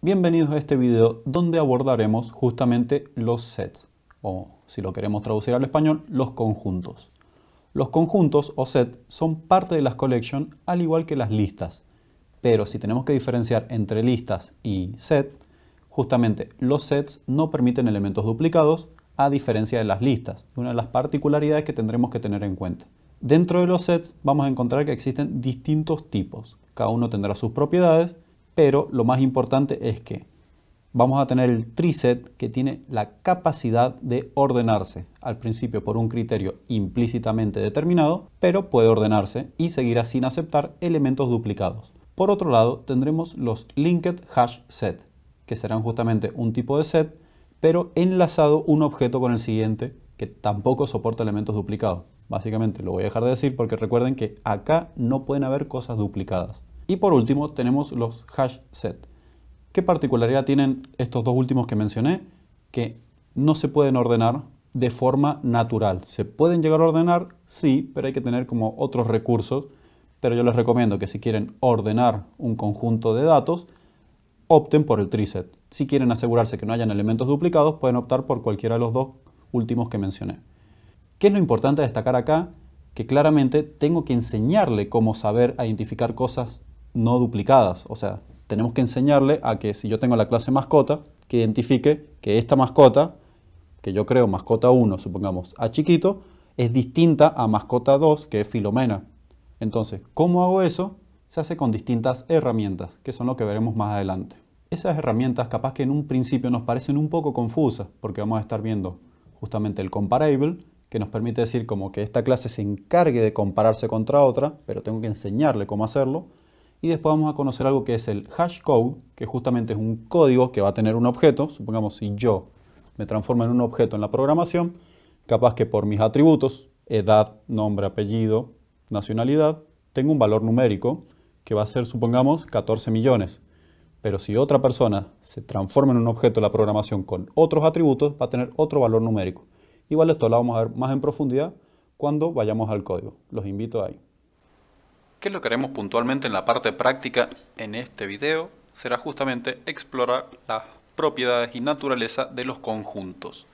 Bienvenidos a este video donde abordaremos justamente los sets, o si lo queremos traducir al español, los conjuntos. Los conjuntos o set son parte de las collections al igual que las listas, pero si tenemos que diferenciar entre listas y set, justamente los sets no permiten elementos duplicados a diferencia de las listas, una de las particularidades que tendremos que tener en cuenta. Dentro de los sets vamos a encontrar que existen distintos tipos. Cada uno tendrá sus propiedades, pero lo más importante es que vamos a tener el triset que tiene la capacidad de ordenarse al principio por un criterio implícitamente determinado, pero puede ordenarse y seguirá sin aceptar elementos duplicados. Por otro lado, tendremos los linked hash set, que serán justamente un tipo de set, pero enlazado un objeto con el siguiente que tampoco soporta elementos duplicados. Básicamente lo voy a dejar de decir porque recuerden que acá no pueden haber cosas duplicadas. Y por último tenemos los hash set. ¿Qué particularidad tienen estos dos últimos que mencioné? Que no se pueden ordenar de forma natural. Se pueden llegar a ordenar, sí, pero hay que tener como otros recursos. Pero yo les recomiendo que si quieren ordenar un conjunto de datos, opten por el triset. Si quieren asegurarse que no hayan elementos duplicados, pueden optar por cualquiera de los dos últimos que mencioné. ¿Qué es lo importante destacar acá? Que claramente tengo que enseñarle cómo saber identificar cosas no duplicadas. O sea, tenemos que enseñarle a que si yo tengo la clase mascota, que identifique que esta mascota, que yo creo mascota 1, supongamos, a chiquito, es distinta a mascota 2, que es Filomena. Entonces, ¿cómo hago eso? Se hace con distintas herramientas, que son lo que veremos más adelante. Esas herramientas capaz que en un principio nos parecen un poco confusas, porque vamos a estar viendo justamente el comparable, que nos permite decir como que esta clase se encargue de compararse contra otra, pero tengo que enseñarle cómo hacerlo. Y después vamos a conocer algo que es el hash code, que justamente es un código que va a tener un objeto. Supongamos si yo me transformo en un objeto en la programación, capaz que por mis atributos, edad, nombre, apellido, nacionalidad, tengo un valor numérico que va a ser, supongamos, 14 millones. Pero si otra persona se transforma en un objeto en la programación con otros atributos, va a tener otro valor numérico. Igual esto lo vamos a ver más en profundidad cuando vayamos al código. Los invito ahí. ¿Qué es lo que haremos puntualmente en la parte práctica en este video? Será justamente explorar las propiedades y naturaleza de los conjuntos.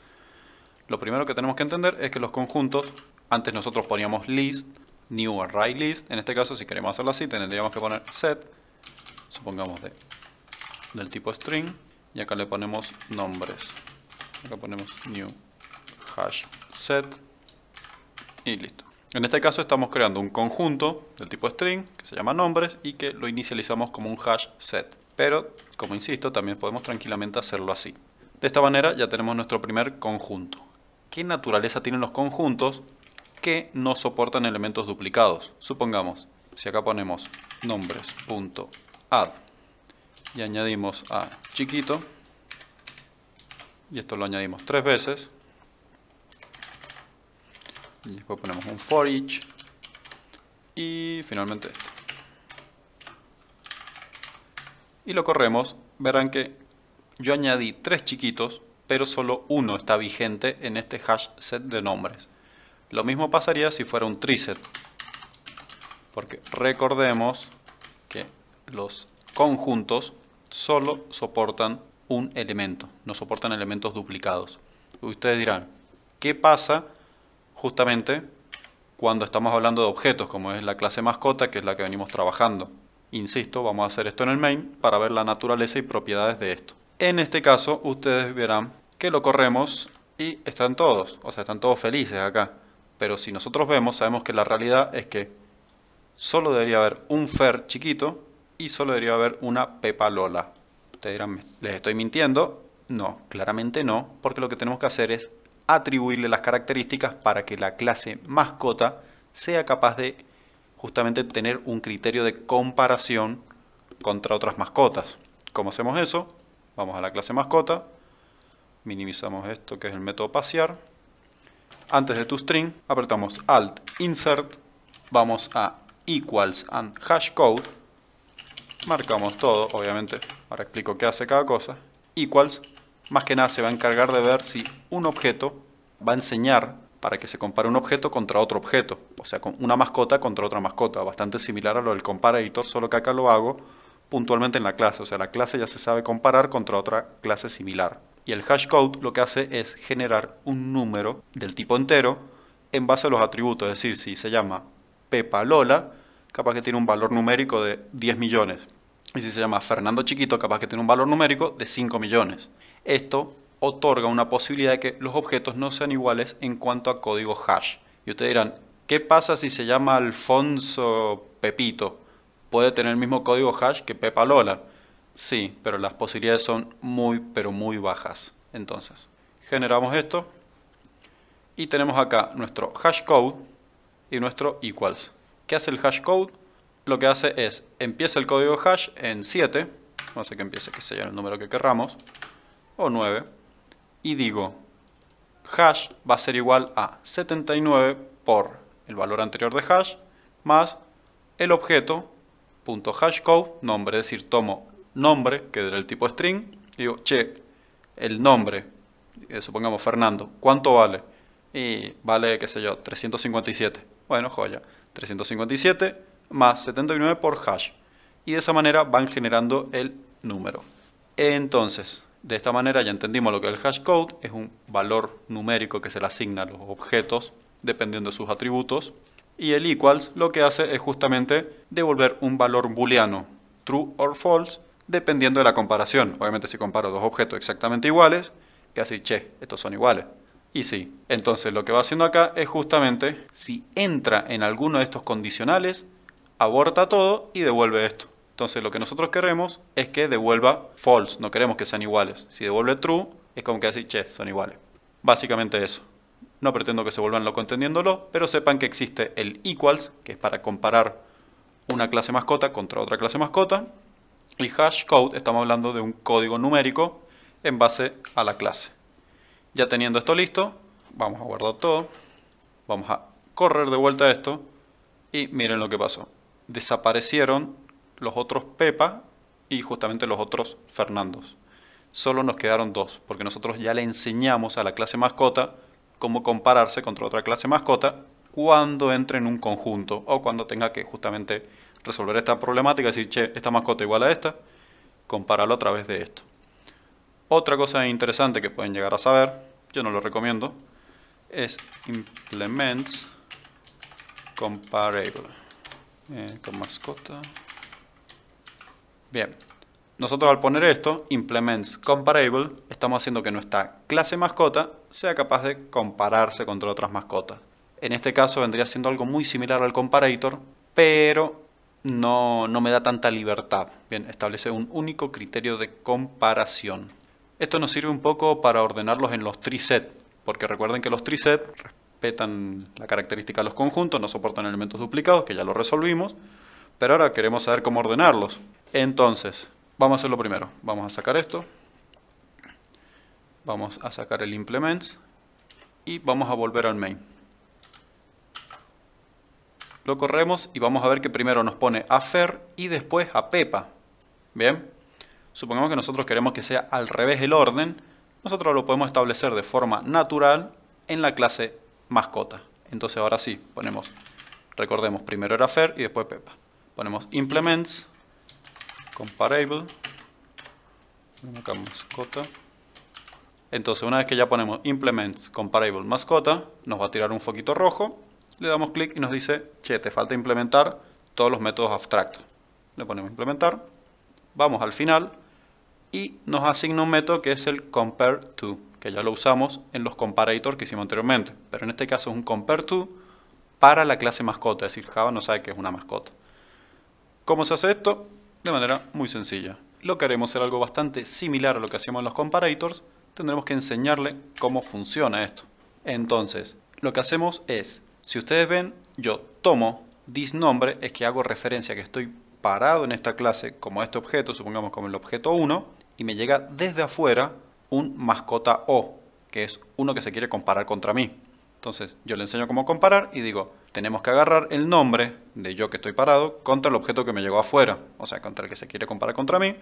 Lo primero que tenemos que entender es que los conjuntos, antes nosotros poníamos list, new array list, en este caso si queremos hacerlo así tendríamos que poner set, supongamos de, del tipo string, y acá le ponemos nombres, acá ponemos new hash set y listo. En este caso estamos creando un conjunto del tipo string que se llama nombres y que lo inicializamos como un hash set. Pero, como insisto, también podemos tranquilamente hacerlo así. De esta manera ya tenemos nuestro primer conjunto. ¿Qué naturaleza tienen los conjuntos que no soportan elementos duplicados? Supongamos, si acá ponemos nombres.add y añadimos a chiquito, y esto lo añadimos tres veces, después ponemos un for each y finalmente esto y lo corremos verán que yo añadí tres chiquitos pero solo uno está vigente en este hash set de nombres lo mismo pasaría si fuera un triset porque recordemos que los conjuntos solo soportan un elemento, no soportan elementos duplicados. Ustedes dirán, ¿qué pasa justamente cuando estamos hablando de objetos, como es la clase mascota, que es la que venimos trabajando. Insisto, vamos a hacer esto en el main para ver la naturaleza y propiedades de esto. En este caso, ustedes verán que lo corremos y están todos, o sea, están todos felices acá. Pero si nosotros vemos, sabemos que la realidad es que solo debería haber un fer chiquito y solo debería haber una pepalola. Ustedes dirán, ¿les estoy mintiendo? No, claramente no, porque lo que tenemos que hacer es atribuirle las características para que la clase mascota sea capaz de justamente tener un criterio de comparación contra otras mascotas. ¿Cómo hacemos eso? Vamos a la clase mascota, minimizamos esto que es el método pasear. Antes de tu string, apretamos Alt Insert, vamos a equals and hash code, marcamos todo, obviamente, ahora explico qué hace cada cosa, equals más que nada se va a encargar de ver si un objeto va a enseñar para que se compare un objeto contra otro objeto, o sea, con una mascota contra otra mascota, bastante similar a lo del Comparator, solo que acá lo hago puntualmente en la clase, o sea, la clase ya se sabe comparar contra otra clase similar. Y el hash code lo que hace es generar un número del tipo entero en base a los atributos, es decir, si se llama Pepa Lola, capaz que tiene un valor numérico de 10 millones. Y si se llama Fernando Chiquito, capaz que tiene un valor numérico de 5 millones. Esto otorga una posibilidad de que los objetos no sean iguales en cuanto a código hash. Y ustedes dirán, ¿qué pasa si se llama Alfonso Pepito? ¿Puede tener el mismo código hash que Pepa Lola? Sí, pero las posibilidades son muy, pero muy bajas. Entonces, generamos esto y tenemos acá nuestro hash code y nuestro equals. ¿Qué hace el hash code? Lo que hace es, empieza el código hash en 7, vamos a que empiece, que sea el número que querramos, o 9 y digo hash va a ser igual a 79 por el valor anterior de hash más el objeto punto hashcode nombre, es decir, tomo nombre que era el tipo string y digo, che, el nombre, eh, supongamos Fernando, ¿cuánto vale? Y vale, qué sé yo, 357. Bueno, joya, 357 más 79 por hash. Y de esa manera van generando el número. Entonces, de esta manera ya entendimos lo que es el hash code, es un valor numérico que se le asigna a los objetos dependiendo de sus atributos. Y el equals lo que hace es justamente devolver un valor booleano, true or false, dependiendo de la comparación. Obviamente si comparo dos objetos exactamente iguales, y así, che, estos son iguales. Y sí, entonces lo que va haciendo acá es justamente si entra en alguno de estos condicionales, aborta todo y devuelve esto. Entonces lo que nosotros queremos es que devuelva false, no queremos que sean iguales. Si devuelve true, es como que así, che, son iguales. Básicamente eso. No pretendo que se vuelvan lo entendiéndolo. pero sepan que existe el equals, que es para comparar una clase mascota contra otra clase mascota. Y hash code, estamos hablando de un código numérico en base a la clase. Ya teniendo esto listo, vamos a guardar todo. Vamos a correr de vuelta esto. Y miren lo que pasó. Desaparecieron los otros Pepa y justamente los otros Fernandos. Solo nos quedaron dos, porque nosotros ya le enseñamos a la clase mascota cómo compararse contra otra clase mascota cuando entre en un conjunto o cuando tenga que justamente resolver esta problemática y decir, che, esta mascota igual a esta, compararlo a través de esto. Otra cosa interesante que pueden llegar a saber, yo no lo recomiendo, es implement comparable eh, con mascota Bien, nosotros al poner esto, implements comparable, estamos haciendo que nuestra clase mascota sea capaz de compararse contra otras mascotas. En este caso vendría siendo algo muy similar al comparator, pero no, no me da tanta libertad. Bien, establece un único criterio de comparación. Esto nos sirve un poco para ordenarlos en los set, porque recuerden que los set respetan la característica de los conjuntos, no soportan elementos duplicados, que ya lo resolvimos, pero ahora queremos saber cómo ordenarlos. Entonces, vamos a hacer lo primero. Vamos a sacar esto. Vamos a sacar el implements. Y vamos a volver al main. Lo corremos y vamos a ver que primero nos pone a Fer y después a Pepa. Bien. Supongamos que nosotros queremos que sea al revés el orden. Nosotros lo podemos establecer de forma natural en la clase mascota. Entonces ahora sí, ponemos, recordemos, primero era Fer y después Pepa. Ponemos implements comparable acá mascota entonces una vez que ya ponemos implement comparable mascota nos va a tirar un foquito rojo le damos clic y nos dice che te falta implementar todos los métodos abstractos le ponemos implementar vamos al final y nos asigna un método que es el CompareTo que ya lo usamos en los comparator que hicimos anteriormente pero en este caso es un CompareTo para la clase mascota es decir Java no sabe que es una mascota ¿cómo se hace esto? de manera muy sencilla. Lo que haremos será algo bastante similar a lo que hacíamos en los comparators, tendremos que enseñarle cómo funciona esto. Entonces, lo que hacemos es, si ustedes ven, yo tomo disNombre, es que hago referencia que estoy parado en esta clase como este objeto, supongamos como el objeto 1, y me llega desde afuera un mascota O, que es uno que se quiere comparar contra mí. Entonces yo le enseño cómo comparar y digo, tenemos que agarrar el nombre de yo que estoy parado contra el objeto que me llegó afuera, o sea, contra el que se quiere comparar contra mí,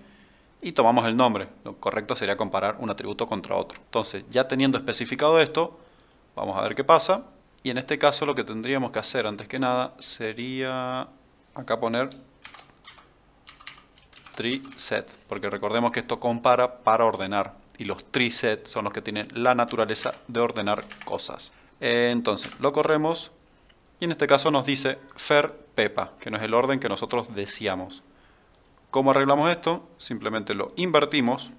y tomamos el nombre. Lo correcto sería comparar un atributo contra otro. Entonces, ya teniendo especificado esto, vamos a ver qué pasa. Y en este caso lo que tendríamos que hacer antes que nada sería acá poner tri set, porque recordemos que esto compara para ordenar. Y los TreeSet son los que tienen la naturaleza de ordenar cosas. Entonces, lo corremos y en este caso nos dice fer pepa, que no es el orden que nosotros deseamos. ¿Cómo arreglamos esto? Simplemente lo invertimos.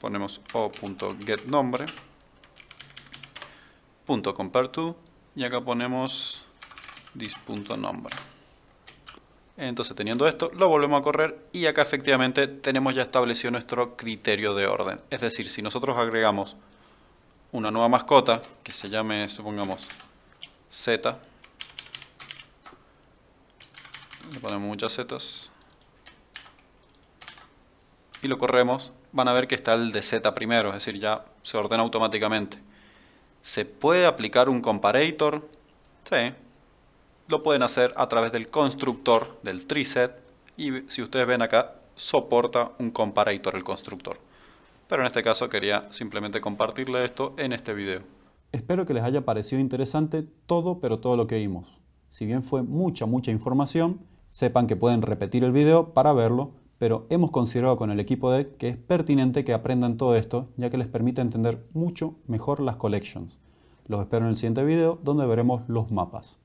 Ponemos o.getNombre. .compareTo. Y acá ponemos this.nombre. Entonces teniendo esto, lo volvemos a correr y acá efectivamente tenemos ya establecido nuestro criterio de orden. Es decir, si nosotros agregamos una nueva mascota que se llame, supongamos, Z, le ponemos muchas zetas. Y lo corremos. Van a ver que está el de z primero, es decir, ya se ordena automáticamente. ¿Se puede aplicar un comparator? Sí. Lo pueden hacer a través del constructor del triset. Y si ustedes ven acá, soporta un comparator el constructor. Pero en este caso quería simplemente compartirle esto en este video. Espero que les haya parecido interesante todo, pero todo lo que vimos. Si bien fue mucha, mucha información, Sepan que pueden repetir el video para verlo, pero hemos considerado con el equipo de que es pertinente que aprendan todo esto, ya que les permite entender mucho mejor las collections. Los espero en el siguiente video, donde veremos los mapas.